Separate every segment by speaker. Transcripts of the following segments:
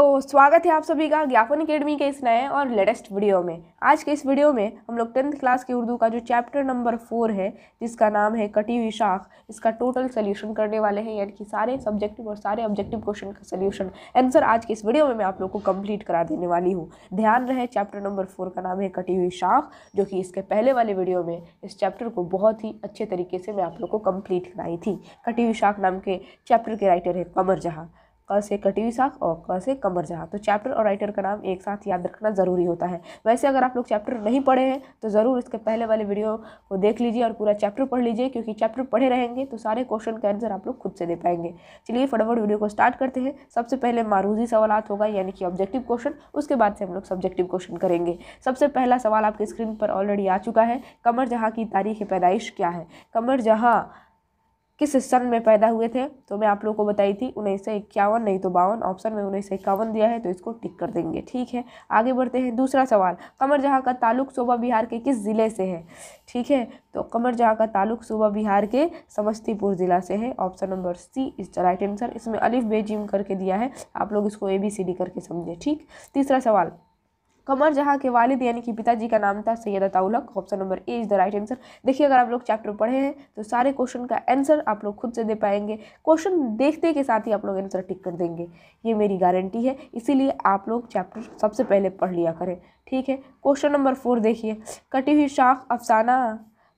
Speaker 1: तो स्वागत है आप सभी का ज्ञापन अकेडमी के इस नए और लेटेस्ट वीडियो में आज के इस वीडियो में हम लोग टेंथ क्लास की उर्दू का जो चैप्टर नंबर फोर है जिसका नाम है कटी हुई शाख इसका टोटल सोल्यूशन करने वाले हैं यानी कि सारे सब्जेक्टिव और सारे ऑब्जेक्टिव क्वेश्चन का सोल्यूशन आंसर आज के इस वीडियो में मैं आप लोग को कम्प्लीट करा देने वाली हूँ ध्यान रहे चैप्टर नंबर फोर का नाम है कटी हुई शाख जो कि इसके पहले वाले वीडियो में इस चैप्टर को बहुत ही अच्छे तरीके से मैं आप लोग को कम्प्लीट कराई थी कटी हुई शाख नाम के चैप्टर के राइटर है कमर जहाँ क से कटी हुई साख और क से कमर जहाँ तो चैप्टर और राइटर का नाम एक साथ याद रखना ज़रूरी होता है वैसे अगर आप लोग चैप्टर नहीं पढ़े हैं तो ज़रूर इसके पहले वाले वीडियो को देख लीजिए और पूरा चैप्टर पढ़ लीजिए क्योंकि चैप्टर पढ़े रहेंगे तो सारे क्वेश्चन का आंसर आप लोग खुद से दे पाएंगे चलिए फटाफट वीडियो को स्टार्ट करते हैं सबसे पहले मारूजी सवाल होगा यानी कि ऑब्जेक्टिव क्वेश्चन उसके बाद से हम लोग सब्जेक्टिव क्वेश्चन करेंगे सबसे पहला सवाल आपके स्क्रीन पर ऑलरेडी आ चुका है कमर जहाँ की तारीख पैदाइश क्या है कमर जहाँ किस सन में पैदा हुए थे तो मैं आप लोगों को बताई थी उन्नीस सौ इक्यावन नहीं तो बावन ऑप्शन में उन्नीस सौ इक्यावन दिया है तो इसको टिक कर देंगे ठीक है आगे बढ़ते हैं दूसरा सवाल कमर जहाँ का ताल्लुक सूबा बिहार के किस ज़िले से है ठीक है तो कमर जहाँ का ताल्लुक सूबा बिहार के समस्तीपुर ज़िला से है option number C is right answer इसमें अलिफ बेजिम करके दिया है आप लोग इसको ए बी सी डी करके समझें ठीक तीसरा सवाल कमर जहाँ के वालिद यानी कि पिताजी का नाम था सैयद अताउलक option number A is the right answer देखिए अगर आप लोग चैप्टर पढ़े हैं तो सारे क्वेश्चन का आंसर आप लोग खुद से दे पाएंगे क्वेश्चन देखते के साथ ही आप लोग आंसर टिक कर देंगे ये मेरी गारंटी है इसीलिए आप लोग चैप्टर सबसे पहले पढ़ लिया करें ठीक है क्वेश्चन नंबर फोर देखिए कटी हुई शाख अफसाना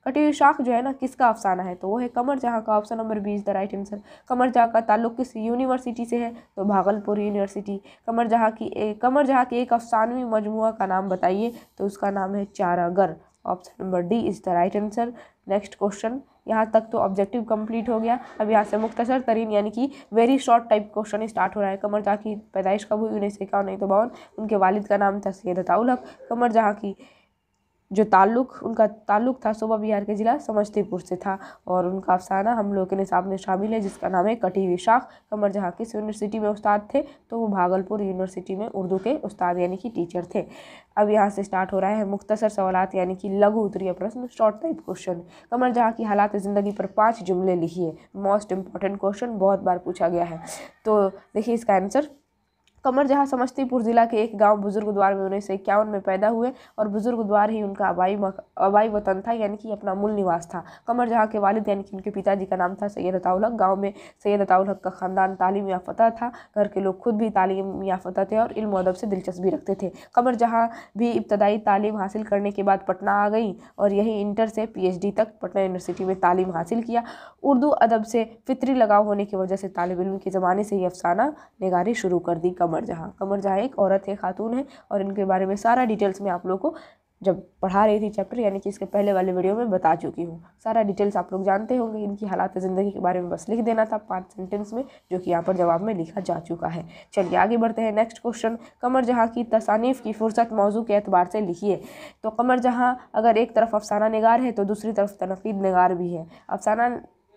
Speaker 1: कटी हुई शाख जो है ना किसका अफसाना है तो वो है कमर जहाँ का option number B is the right answer Qamar Jahan का ताल्लुक किस यूनिवर्सिटी से है तो भागलपुर यूनिवर्सिटी कमर जहाँ की ए, कमर जहाँ की एक अफसानवी मजमू का नाम बताइए तो उसका नाम है चारागर option number D is the right answer next question यहाँ तक तो ऑब्जेक्टिव कंप्लीट हो गया अब यहाँ से मुख्तसर तरीन यानी कि very short type question start हो रहा है कमर जहाँ की पैदाइश कब हुई उन्हें से नहीं तो बावन उनके वालिद का नाम था सैदत अताउल कमर जहाँ की जो ताल्लुक उनका ताल्लुक था सुबह बिहार के ज़िला समस्तीपुर से था और उनका अफसाना हम लोग के निसाब में शामिल है जिसका नाम है कटी विशाख कमर जहाँ किस यूनिवर्सिटी में उस्ताद थे तो वो भागलपुर यूनिवर्सिटी में उर्दू के उस्ताद यानी कि टीचर थे अब यहाँ से स्टार्ट हो रहा है मुख्तसर सवालत यानी कि लघु उत्तरीय प्रश्न शॉर्ट टाइप क्वेश्चन कमर जहाँ की हालात ज़िंदगी पर पाँच जुमले लिखिए मोस्ट इम्पॉर्टेंट क्वेश्चन बहुत बार पूछा गया है तो देखिए इसका आंसर कमर जहाँ समस्तीपुर जिला के एक गांव बुजुर्ग द्वार में उन्नीस सौ इक्यावन में पैदा हुए और बुजुर्ग द्वार ही उनका मक आबाई वतन था यानी कि अपना मूल निवास था कमर जहाँ के वालिद यानी कि उनके पिताजी का नाम था सैयद अताउल हक गाँव में सैयद अताउल हक का ख़ानदान तालीम याफ्ता था घर के लोग खुद भी तालीम याफ्ता थे और इल्म अदब से दिलचस्पी रखते थे कमर जहाँ भी इब्तदाई तालीम हासिल करने के बाद पटना आ गई और यहीं इंटर से डी तक पटना यूनिवर्सिटी में तालीम हासिल किया उर्दू अदब से फितरी लगाव होने की वजह से तालब इलम के ज़माने से ही अफसाना निगारी शुरू कर दी कमर कमर जहाँ कमर जहाँ एक औरत है खातून है और इनके बारे में सारा डिटेल्स में आप लोग को जब पढ़ा रही थी चैप्टर यानी कि इसके पहले वाले वीडियो में बता चुकी हूँ सारा डिटेल्स आप लोग जानते होंगे इनकी हालात ज़िंदगी के बारे में बस लिख देना था पांच सेंटेंस में जो कि यहाँ पर जवाब में लिखा जा चुका है चलिए आगे बढ़ते हैं नेक्स्ट क्वेश्चन कमर जहाँ की तसानीफ़ की फुर्सत मौजू के अतबार से लिखिए तो कमर जहाँ अगर एक तरफ अफसाना नगार है तो दूसरी तरफ तनकीद नगार भी है अफसाना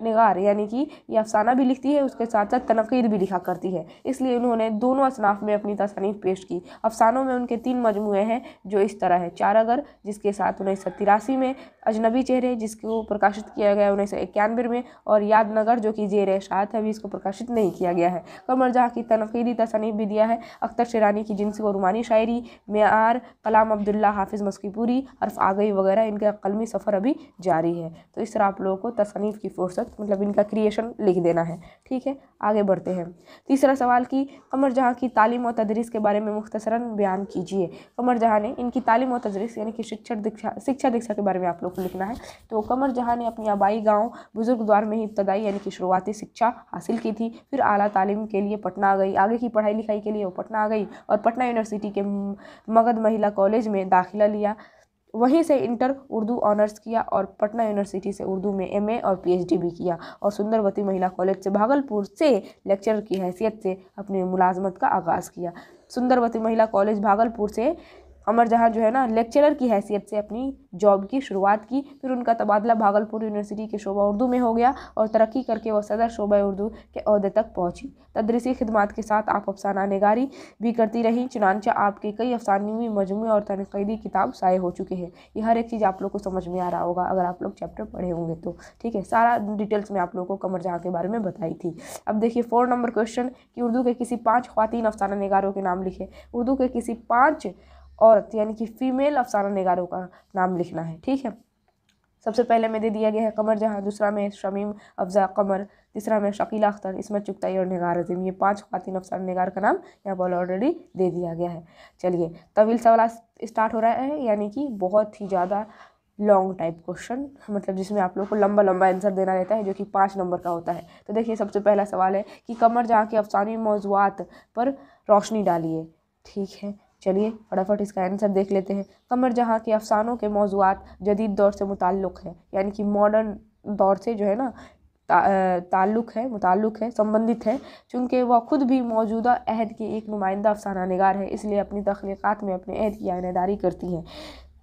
Speaker 1: नगार यानी कि यह अफसाना भी लिखती है उसके साथ साथ तनकीद भी लिखा करती है इसलिए उन्होंने दोनों असनाफ में अपनी तसनीफ पेश की अफसानों में उनके तीन मजमू हैं जो इस तरह है चारागर जिसके साथ उन्नीस सौ तिरासी में अजनबी चेहरे जिसको प्रकाशित किया गया उन्नीस सौ इक्यानवे में और यादनगर जो कि जेर शात है अभी इसको प्रकाशित नहीं किया गया है कमर जहाँ की तनकीदी तसानीफ भी दिया है अख्तर शेरानी की जिनसी और रुमानी शायरी मैार कलाम अब्दुल्ला हाफिज़ मस्कीपुरी अरफ आगई वगैरह इनका कलमी सफ़र अभी जारी है तो इस तरह आप लोगों को तसनीफ़ की फुर्सत मतलब इनका क्रिएशन लिख देना है ठीक है आगे बढ़ते हैं तीसरा सवाल कि कमर जहाँ की तालीम और तदरीस के बारे में मुख्तसरा बयान कीजिए कमर जहाँ ने इनकी तालीम और तदरीस यानी कि शिक्षा दीक्षा शिक्षा दीक्षा के बारे में आप लोग को लिखना है तो कमर जहाँ ने अपनी आबाई गाँव बुजुर्ग द्वार में ही इब्तदाई यानी कि शुरुआती शिक्षा हासिल की थी फिर अली तालीम के लिए पटना आ गई आगे की पढ़ाई लिखाई के लिए वो पटना आ गई और पटना यूनिवर्सिटी के मगध महिला कॉलेज में दाखिला लिया वहीं से इंटर उर्दू ऑनर्स किया और पटना यूनिवर्सिटी से उर्दू में एमए और पीएचडी भी किया और सुंदरवती महिला कॉलेज से भागलपुर से लेक्चर की हैसियत से अपनी मुलाजमत का आगाज़ किया सुंदरवती महिला कॉलेज भागलपुर से अमर जहाँ जो है ना लेक्चरर की हैसियत से अपनी जॉब की शुरुआत की फिर उनका तबादला भागलपुर यूनिवर्सिटी के शोबा उर्दू में हो गया और तरक्की करके वह सदर शोबा उर्दू के अहदे तक पहुँची तदरीसी खदमात के साथ आप अफसाना नगारी भी करती रहीं चुनानचा आपके कई अफसानवी मजमू और तनकीदी किताब शाये हो चुके हैं ये हर एक चीज़ आप लोग को समझ में आ रहा होगा अगर आप लोग चैप्टर पढ़े होंगे तो ठीक है सारा डिटेल्स में आप लोग को कमर जहाँ के बारे में बताई थी अब देखिए फोर नंबर क्वेश्चन कि उर्दू के किसी पाँच खातन अफसाना नगारों के नाम लिखे उर्दू के किसी पाँच औरत यानी कि फ़ीमेल अफसाना नगारों का नाम लिखना है ठीक है सबसे पहले में दे दिया गया है कमर जहाँ दूसरा में शमीम अफजा कमर तीसरा में शकीला अख्तर इसमत चुगताई और नगार अजीम ये पांच खातिन अफसान नगार का नाम यहाँ पर ऑलरेडी दे दिया गया है चलिए तवील सवाल स्टार्ट हो रहा है यानी कि बहुत ही ज़्यादा लॉन्ग टाइप क्वेश्चन मतलब जिसमें आप लोग को लंबा लंबा आंसर देना रहता है जो कि पाँच नंबर का होता है तो देखिए सबसे पहला सवाल है कि कमर जहाँ के अफसानी मौजूद पर रोशनी डालिए ठीक है चलिए फटाफट इसका आंसर देख लेते हैं कमर जहाँ के अफसानों के मौजूद जदीद दौर से मुतक़ है यानी कि मॉडर्न दौर से जो है ना ताल्लुक़ है मुतक़ है संबंधित है चूँकि वह ख़ुद भी मौजूदा अहद के एक नुमाइंदा अफसाना नगार है इसलिए अपनी तख्लीक़ात में अपने अहद की आनेदारी करती हैं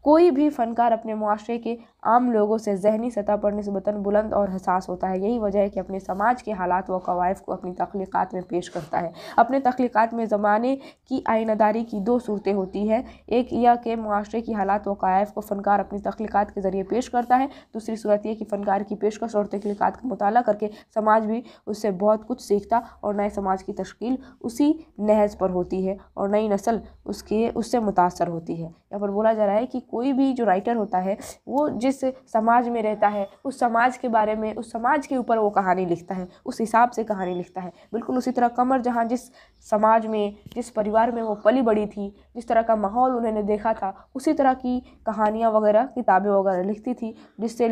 Speaker 1: कोई भी फ़नकार अपने माशरे के आम लोगों से जहनी सतह पर नस्बता बुलंद और हसास होता है यही वजह है कि अपने समाज के हालात व कवायफ को अपनी तख्लीक़ात में पेश करता है अपने तख्लीक़ात में ज़माने की आयनदारी की दो सूरतें होती हैं एक यह कि माशरे की हालात व कवायफ को फ़नकार अपनी तख्लीक़ात के ज़रिए पेश करता है दूसरी सूरत यह कि फ़नकार की पेशकश और तख्लीक़ात का मुताल करके समाज भी उससे बहुत कुछ सीखता और नए समाज की तश्कील उसी नहज पर होती है और नई नस्ल उसके उससे मुतासर होती है यहाँ पर बोला जा रहा है कि कोई भी जो राइटर होता है वो जिस जिस समाज में रहता है उस समाज के बारे में उस समाज के ऊपर वो कहानी लिखता है उस हिसाब से कहानी लिखता है बिल्कुल उसी तरह कमर जहाँ जिस समाज में जिस परिवार में वो पली बड़ी थी जिस तरह का माहौल उन्होंने देखा था उसी तरह की कहानियाँ वगैरह किताबें वगैरह लिखती थी जिससे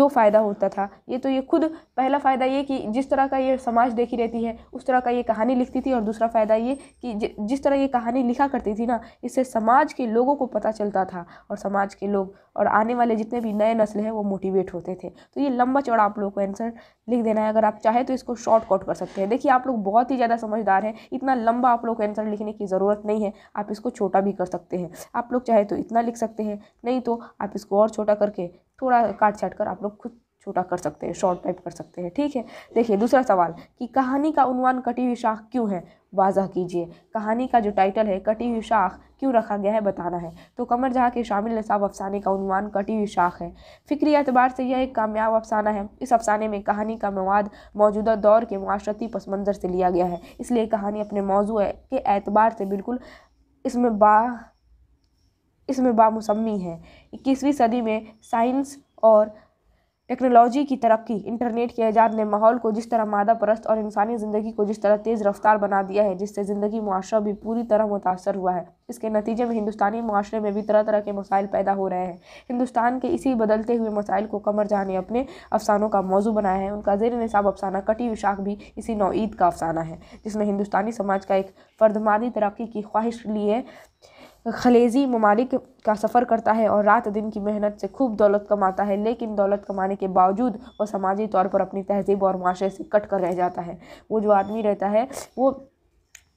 Speaker 1: दो फ़ायदा होता था ये तो ये खुद पहला फ़ायदा ये कि जिस तरह का ये समाज देखी रहती है उस तरह का ये कहानी लिखती थी और दूसरा फ़ायदा ये कि जिस तरह ये कहानी लिखा करती थी ना इससे समाज के लोगों को पता चलता था और समाज के लोग और आने वाले जितने भी नए नस्ल है वो मोटिवेट होते थे तो ये लंबा चौड़ा आप लोग को आंसर लिख देना है अगर आप चाहे तो इसको शॉर्टकट कर सकते हैं देखिए आप लोग बहुत ही ज़्यादा समझदार हैं इतना लंबा आप लोग को आंसर लिखने की ज़रूरत नहीं है आप इसको छोटा भी कर सकते हैं आप लोग चाहे तो इतना लिख सकते हैं नहीं तो आप इसको और छोटा करके थोड़ा काट छाट कर आप लोग खुद छोटा कर सकते हैं शॉर्ट टाइप कर सकते हैं ठीक है देखिए दूसरा सवाल कि कहानी का उन्वान कटी हुई शाख क्यों है वाजह कीजिए कहानी का जो टाइटल है कटी हुई शाख क्यों रखा गया है बताना है तो कमर जहाँ के शामिल नसाब अफसाने का उन्वान कटी हुई शाख है फ़िक्री एतबार से यह एक कामयाब अफसाना है इस अफसाने में कहानी का मवाद मौजूदा दौर के माशरती पस मंज़र से लिया गया है इसलिए कहानी अपने मौजू के एतबार से बिल्कुल इसमें बा इसमें बामुसमी है इक्कीसवीं सदी में साइंस और टेक्नोलॉजी की तरक्की इंटरनेट के ऐजाद ने माहौल को जिस तरह मादा परस्त और इंसानी ज़िंदगी को जिस तरह तेज़ रफ्तार बना दिया है जिससे ज़िंदगी मुआरा भी पूरी तरह मुतासर हुआ है इसके नतीजे में हिंदुस्तानी माशरे में भी तरह तरह के मसाइल पैदा हो रहे हैं हिंदुस्तान के इसी बदलते हुए मसाइल को कमर जहाँ ने अपने अफसानों का मौजू बनाया है उनका जेर नसाब अफसाना कटी विशाख भी इसी नौईद का अफसाना है जिसमें हिंदुस्तानी समाज का एक फर्दमादी तरक्की की ख्वाहिश लिए खलेजी ममालिक का सफ़र करता है और रात दिन की मेहनत से खूब दौलत कमाता है लेकिन दौलत कमाने के बावजूद वो समाजी तौर पर अपनी तहजीब और माशरे से कट कर रह जाता है वो जो आदमी रहता है वो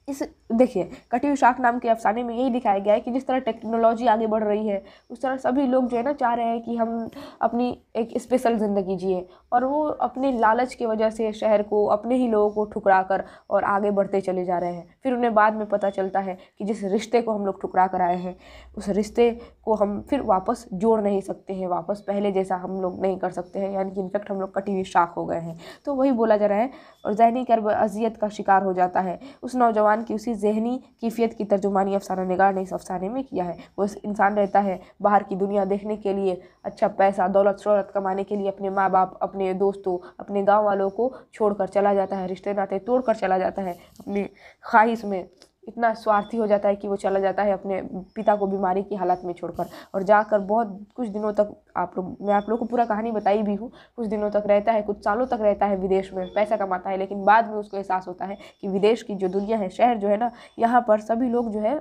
Speaker 1: इस देखिए कटी हुई शाख नाम के अफसाने में यही दिखाया गया है कि जिस तरह टेक्नोलॉजी आगे बढ़ रही है उस तरह सभी लोग जो है ना चाह रहे हैं कि हम अपनी एक स्पेशल ज़िंदगी जिए और वो अपने लालच के वजह से शहर को अपने ही लोगों को ठुकरा कर और आगे बढ़ते चले जा रहे हैं फिर उन्हें बाद में पता चलता है कि जिस रिश्ते को हम लोग ठुकरा कर आए हैं उस रिश्ते को हम फिर वापस जोड़ नहीं सकते हैं वापस पहले जैसा हम लोग नहीं कर सकते हैं यानी कि इनफेक्ट हम लोग कटी हुई शाख हो गए हैं तो वही बोला जा रहा है और जहनी कर अजियत का शिकार हो जाता है उस नौजवान इंसान की उसी जहनी कैफियत की तर्जुमानी अफसाना नगार ने इस अफसाने में किया है वो इंसान रहता है बाहर की दुनिया देखने के लिए अच्छा पैसा दौलत शौलत कमाने के लिए अपने माँ बाप अपने दोस्तों अपने गाँव वालों को छोड़ कर चला जाता है रिश्ते नाते तोड़ कर चला जाता है अपनी ख्वाहिश में इतना स्वार्थी हो जाता है कि वो चला जाता है अपने पिता को बीमारी की हालत में छोड़कर और जाकर बहुत कुछ दिनों तक आप लोग मैं आप लोग को पूरा कहानी बताई भी हूँ कुछ दिनों तक रहता है कुछ सालों तक रहता है विदेश में पैसा कमाता है लेकिन बाद में उसको एहसास होता है कि विदेश की जो दुनिया है शहर जो है ना यहाँ पर सभी लोग जो है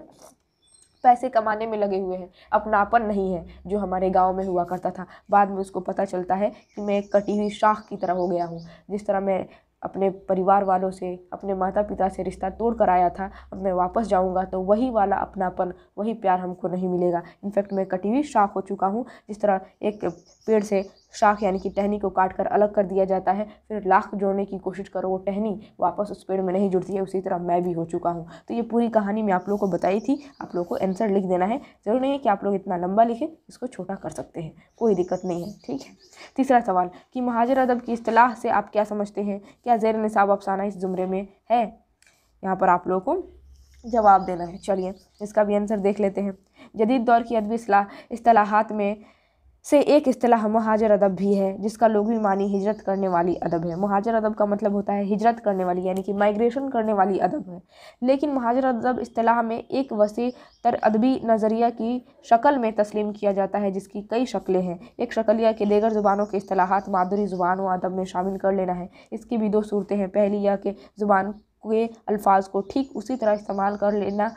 Speaker 1: पैसे कमाने में लगे हुए हैं अपनापन नहीं है जो हमारे गांव में हुआ करता था बाद में उसको पता चलता है कि मैं एक कटी हुई शाख की तरह हो गया हूँ जिस तरह मैं अपने परिवार वालों से अपने माता पिता से रिश्ता तोड़ कर आया था अब मैं वापस जाऊंगा तो वही वाला अपनापन वही प्यार हमको नहीं मिलेगा इनफैक्ट मैं कटी हुई शाख हो चुका हूँ जिस तरह एक पेड़ से शाख यानी कि टहनी को काट कर अलग कर दिया जाता है फिर लाख जोड़ने की कोशिश करो वो टहनी वापस उस पेड़ में नहीं जुड़ती है उसी तरह मैं भी हो चुका हूँ तो ये पूरी कहानी मैं आप लोगों को बताई थी आप लोगों को आंसर लिख देना है ज़रूर नहीं है कि आप लोग इतना लंबा लिखें इसको छोटा कर सकते हैं कोई दिक्कत नहीं है ठीक है तीसरा सवाल कि महाजर अदब की अतलाह से आप क्या समझते हैं क्या ज़ैर निसाब अफसाना इस ज़ुमरे में है यहाँ पर आप लोगों को जवाब देना है चलिए इसका भी आंसर देख लेते हैं जदीद दौर की अदबी असलाहत में से एक अतलाह महाजर अदब भी है जिसका भी मानी हिजरत करने वाली अदब है महाजर अदब का मतलब होता है हिजरत करने वाली यानी कि माइग्रेशन करने वाली अदब है लेकिन महाजर अदब अतलाह में एक वसी तर अदबी नज़रिया की शक्ल में तस्लीम किया जाता है जिसकी कई शक्लें हैं एक शक्ल यह कि देगर ज़ुबानों के अतलाहत मादरी ज़ुबान व अदब में शामिल कर लेना है इसकी भी दो सूरतें हैं पहली यह कि ज़ुबान के अल्फाज को ठीक उसी तरह इस्तेमाल कर लेना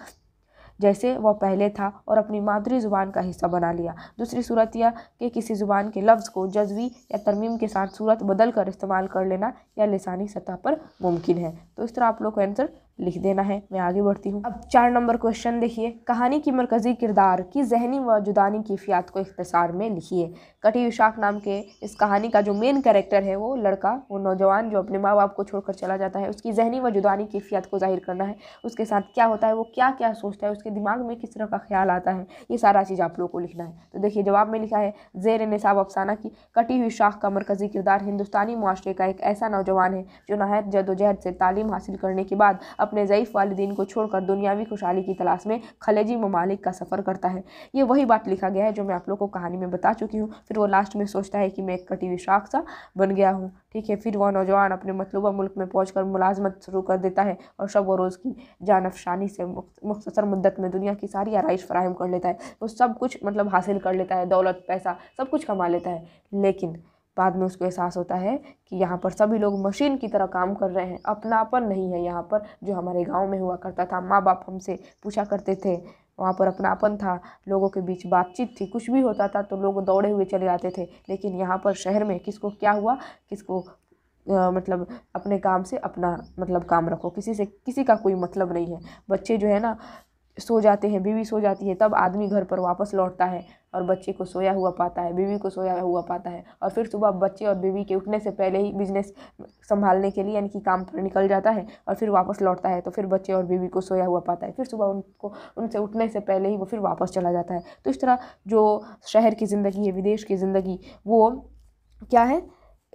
Speaker 1: जैसे वह पहले था और अपनी मादरी ज़ुबान का हिस्सा बना लिया दूसरी सूरत यह कि किसी ज़ुबान के लफ्ज़ को जज्वी या तरमीम के साथ सूरत बदल कर इस्तेमाल कर लेना या लसानी सतह पर मुमकिन है तो इस तरह आप लोग को आंसर लिख देना है मैं आगे बढ़ती हूँ अब चार नंबर क्वेश्चन देखिए कहानी की मरकज़ी किरदार की जहनी व जुदानी कीफियात को इख्तसार में लिखिए कटी विशाख नाम के इस कहानी का जो मेन कैरेक्टर है वो लड़का वो नौजवान जो अपने माँ बाप को छोड़कर चला जाता है उसकी जहनी व जुदानी कीफियात को जाहिर करना है उसके साथ क्या होता है वो क्या क्या सोचता है उसके दिमाग में किस तरह का ख्याल आता है ये सारा चीज़ आप लोग को लिखना है तो देखिए जवाब में लिखा है जेर नसाब अफसाना की कटी हुई शाख का मरकज़ी किरदार हिंदुस्तानी माशरे का एक ऐसा नौजवान है जो नहायत जदोजहद से तालीम हासिल करने के बाद अपने ज़यीफ़ वालदीन को छोड़कर दुनियावी खुशहाली की तलाश में खलेजी ममालिक का सफ़र करता है ये वही बात लिखा गया है जो मैं आप लोग को कहानी में बता चुकी हूँ फिर वो लास्ट में सोचता है कि मैं एक कटी हुई शाख सा बन गया हूँ ठीक है फिर वह नौजवान अपने मतलूबा मुल्क में पहुँच मुलाजमत शुरू कर देता है और शब व रोज़ की जानफशानी से मुख्तर मुद्दत में दुनिया की सारी आरइश फराहम कर लेता है वो सब कुछ मतलब हासिल कर लेता है दौलत पैसा सब कुछ कमा लेता है लेकिन बाद में उसको एहसास होता है कि यहाँ पर सभी लोग मशीन की तरह काम कर रहे हैं अपनापन नहीं है यहाँ पर जो हमारे गाँव में हुआ करता था माँ बाप हमसे पूछा करते थे वहाँ पर अपनापन था लोगों के बीच बातचीत थी कुछ भी होता था तो लोग दौड़े हुए चले जाते थे लेकिन यहाँ पर शहर में किसको क्या हुआ किसको आ, मतलब अपने काम से अपना मतलब काम रखो किसी से किसी का कोई मतलब नहीं है बच्चे जो है ना सो जाते हैं बीवी सो जाती है तब आदमी घर पर वापस लौटता है और बच्चे को सोया हुआ पाता है बीवी को सोया हुआ पाता है और फिर सुबह बच्चे और बीवी के उठने से पहले ही बिजनेस संभालने के लिए यानी कि काम पर निकल जाता है और फिर वापस लौटता है तो फिर बच्चे और बीवी को सोया हुआ पाता है फिर सुबह उनको उनसे उठने से पहले ही वो फिर वापस चला जाता है तो इस तरह जो शहर की ज़िंदगी है विदेश की ज़िंदगी वो क्या है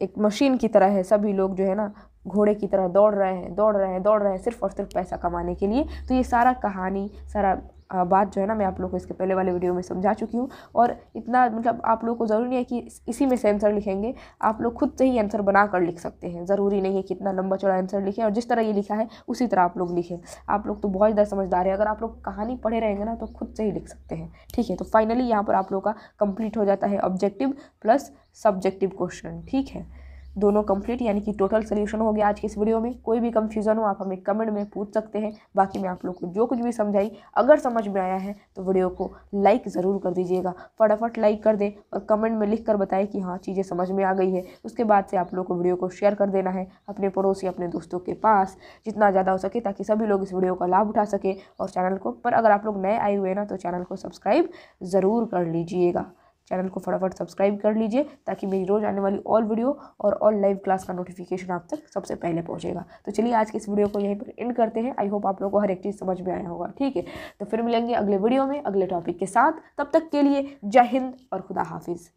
Speaker 1: एक मशीन की तरह है सभी लोग जो है ना घोड़े की तरह दौड़ रहे हैं दौड़ रहे हैं दौड़ रहे हैं सिर्फ और सिर्फ पैसा कमाने के लिए तो ये सारा कहानी सारा बात जो है ना मैं आप लोगों को इसके पहले वाले वीडियो में समझा चुकी हूँ और इतना मतलब आप लोगों को ज़रूरी नहीं है कि इसी में से आंसर लिखेंगे आप लोग खुद से ही आंसर बना कर लिख सकते हैं ज़रूरी नहीं है कि इतना लंबा चौड़ा आंसर लिखें और जिस तरह ये लिखा है उसी तरह आप लोग लिखें आप लोग तो बहुत ज़्यादा समझदार है अगर आप लोग कहानी पढ़े रहेंगे ना तो खुद से ही लिख सकते हैं ठीक है तो फाइनली यहाँ पर आप लोग का कंप्लीट हो जाता है ऑब्जेक्टिव प्लस सब्जेक्टिव क्वेश्चन ठीक है दोनों कंप्लीट यानी कि टोटल सोल्यूशन हो गया आज की इस वीडियो में कोई भी कंफ्यूजन हो आप हमें कमेंट में पूछ सकते हैं बाकी मैं आप लोग को जो कुछ भी समझाई अगर समझ में आया है तो वीडियो को लाइक ज़रूर कर दीजिएगा फटाफट लाइक कर दें और कमेंट में लिख कर बताएं कि हाँ चीज़ें समझ में आ गई है उसके बाद से आप लोग को वीडियो को शेयर कर देना है अपने पड़ोसी अपने दोस्तों के पास जितना ज़्यादा हो सके ताकि सभी लोग इस वीडियो का लाभ उठा सकें और चैनल को पर अगर आप लोग नए आए हुए हैं ना तो चैनल को सब्सक्राइब ज़रूर कर लीजिएगा चैनल को फटाफट सब्सक्राइब कर लीजिए ताकि मेरी रोज़ आने वाली ऑल वीडियो और ऑल लाइव क्लास का नोटिफिकेशन आप तक सबसे पहले पहुँचेगा तो चलिए आज के इस वीडियो को यहीं पर एंड करते हैं आई होप आप लोगों को हर एक चीज़ समझ में आया होगा ठीक है तो फिर मिलेंगे अगले वीडियो में अगले टॉपिक के साथ तब तक के लिए जय हिंद और खुदा हाफिज़